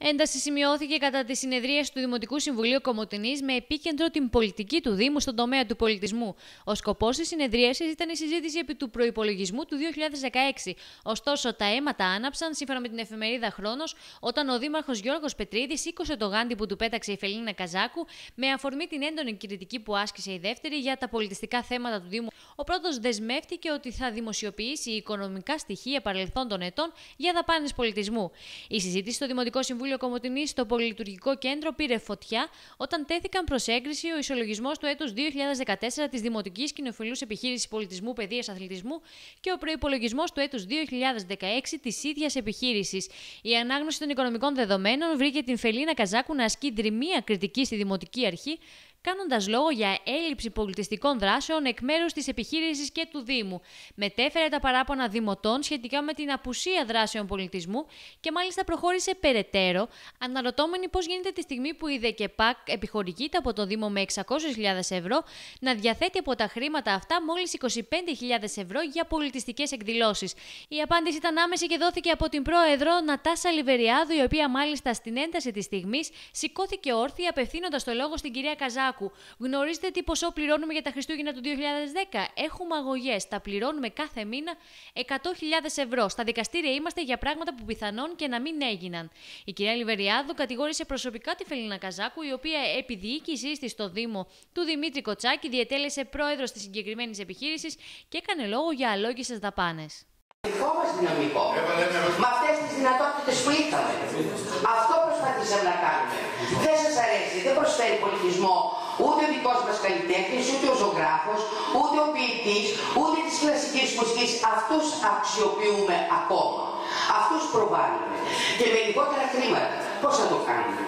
Ένταση σημειώθηκε κατά τη συνεδρίαση του Δημοτικού Συμβουλίου Κομοτινή με επίκεντρο την πολιτική του Δήμου στον τομέα του πολιτισμού. Ο σκοπός της συνεδρίασης ήταν η συζήτηση επί του προπολογισμού του 2016. Ωστόσο, τα αίματα άναψαν, σύμφωνα με την εφημερίδα Χρόνος, όταν ο Δήμαρχος Γιώργος Πετρίδης σήκωσε το γάντι που του πέταξε η Φελίνα Καζάκου με αφορμή την έντονη κριτική που άσκησε η δεύτερη για τα πολιτιστικά θέματα του Δήμου. Ο πρώτος δεσμεύτηκε ότι θα δημοσιοποιήσει οικονομικά στοιχεία παρελθόντων ετών για δαπάνες πολιτισμού. Η συζήτηση στο Δημοτικό Συμβούλιο Κομωτινής στο Πολυλειτουργικό Κέντρο πήρε φωτιά όταν τέθηκαν προς έγκριση ο ισολογισμός του έτους 2014 της Δημοτικής Κοινοφιλούς Επιχείρησης Πολιτισμού, Παιδείας Αθλητισμού και ο προπολογισμό του έτους 2016 της ίδιας επιχείρησης. Η ανάγνωση των οικονομικών δεδομένων βρήκε την Φελίνα Καζάκου να ασκεί δρυμία κριτική στη Δημοτική Αρχή κάνοντας λόγο για έλλειψη πολιτιστικών δράσεων εκ μέρους της επιχείρησης και του Δήμου. Μετέφερε τα παράπονα δημοτών σχετικά με την απουσία δράσεων πολιτισμού και μάλιστα προχώρησε περαιτέρω, αναρωτώμενη πώς γίνεται τη στιγμή που η ΔΕΚΕΠΑΚ επιχορηγείται από το Δήμο με 600.000 ευρώ να διαθέτει από τα χρήματα αυτά μόλις 25.000 ευρώ για πολιτιστικές εκδηλώσεις. Η απάντηση ήταν άμεση και δόθηκε από την πρόεδρο Νατάσα Λιβεριάδου, η οποία μάλιστα στην ένταση της στιγμής σηκώθηκε όρθια απευθύνοντας το λόγο στην κυρία Καζά Γνωρίζετε τι ποσό πληρώνουμε για τα Χριστούγεννα του 2010. Έχουμε αγωγές. Τα πληρώνουμε κάθε μήνα 100.000 ευρώ. Στα δικαστήρια είμαστε για πράγματα που πιθανόν και να μην έγιναν. Η κυρία Λιβεριάδου κατηγόρησε προσωπικά τη Φελίνα Καζάκου, η οποία επί διοίκησής της στο Δήμο του Δημήτρη Κοτσάκη διετέλεσε πρόεδρος της συγκεκριμένης επιχείρησης και έκανε λόγο για αλόγιστε δαπάνε. Με αυτές τις δυνατότητες που είχαμε. Αυτό προσπαθήσαμε να κάνουμε. Δεν σας αρέσει, δεν προσφέρει πολιτισμό ούτε ο δικός μας καλλιτέχνης, ούτε ο ζωγράφος, ούτε ο ποιητής, ούτε της κλασικής μουσικής, αυτούς αξιοποιούμε ακόμα. Αυτούς προβάλλουμε. Και με λιγότερα χρήματα. Πώς θα το κάνουμε.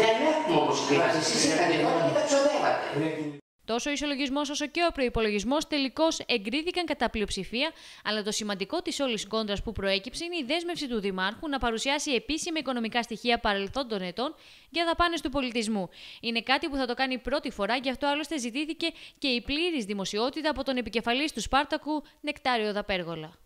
Δεν έχουμε όμως χρήματα. Εσείς είχατε εδώ και τα ξοδεύατε. Ναι, ναι. Τόσο ο ισολογισμός όσο και ο προπολογισμό τελικώς εγκρίθηκαν κατά πλειοψηφία, αλλά το σημαντικό της όλης κόντρας που προέκυψε είναι η δέσμευση του Δημάρχου να παρουσιάσει επίσημα οικονομικά στοιχεία παρελθόντων ετών για δαπάνες του πολιτισμού. Είναι κάτι που θα το κάνει πρώτη φορά, γι' αυτό άλλωστε ζητήθηκε και η πλήρης δημοσιότητα από τον επικεφαλής του Σπάρτακου, Νεκτάριο Δαπέργολα.